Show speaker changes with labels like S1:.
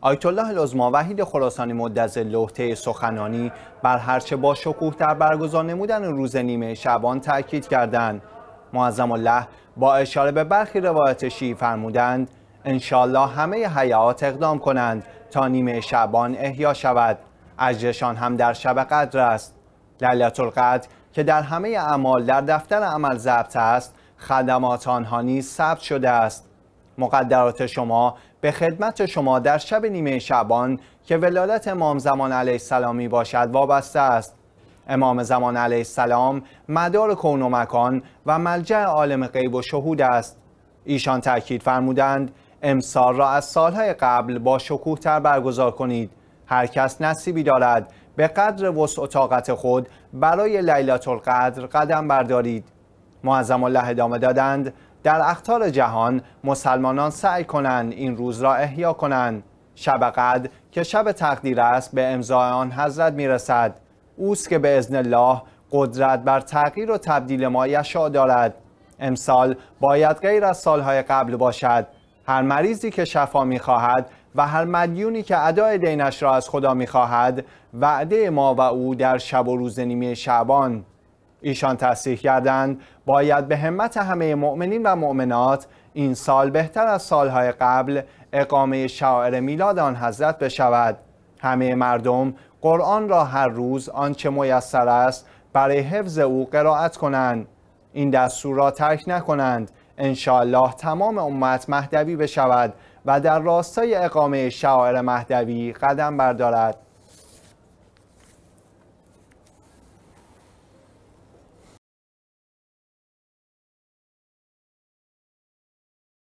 S1: آیت الله لزما وحید خراسانی مدز لحته سخنانی بر هرچه با شکوه در برگزار نمودن روز نیمه شبان تاکید کردند معظم الله با اشاره به برخی روایت شیعی فرمودند انشالله همه حیات اقدام کنند تا نیمه شبان احیا شود اجرشان هم در شب قدر است لیلت القدر که در همه اعمال در دفتر عمل ضبط است خدمات آنها نیز ثبت شده است مقدرات شما به خدمت شما در شب نیمه شبان که ولادت امام زمان علیه السلام باشد وابسته است امام زمان علیه السلام مدار کون و مکان و ملجع عالم غیب و شهود است ایشان تاکید فرمودند امسال را از سالهای قبل با شکوه تر برگزار کنید هر کس نصیبی دارد به قدر وسع و طاقت خود برای لیلت القدر قدم بردارید معظم الله ادامه دادند در اختار جهان مسلمانان سعی کنند این روز را احیا کنند شب قد که شب تقدیر است به امضای آن حضرت میرسد اوست که به اذن الله قدرت بر تغییر و تبدیل ما یشا دارد امسال باید غیر از سالهای قبل باشد هر مریضی که شفا میخواهد و هر مدیونی که ادای دینش را از خدا میخواهد وعده ما و او در شب و روز نیمه شعبان ایشان تصریح کردند باید به همت همه مؤمنین و مؤمنات این سال بهتر از سالهای قبل اقامه شاعر میلاد آن حضرت بشود همه مردم قرآن را هر روز آنچه میسر است برای حفظ او قرائت کنند این دستور را ترک نکنند انشاالله تمام امت مهدوی بشود و در راستای اقامه شاعر مهدوی قدم بردارد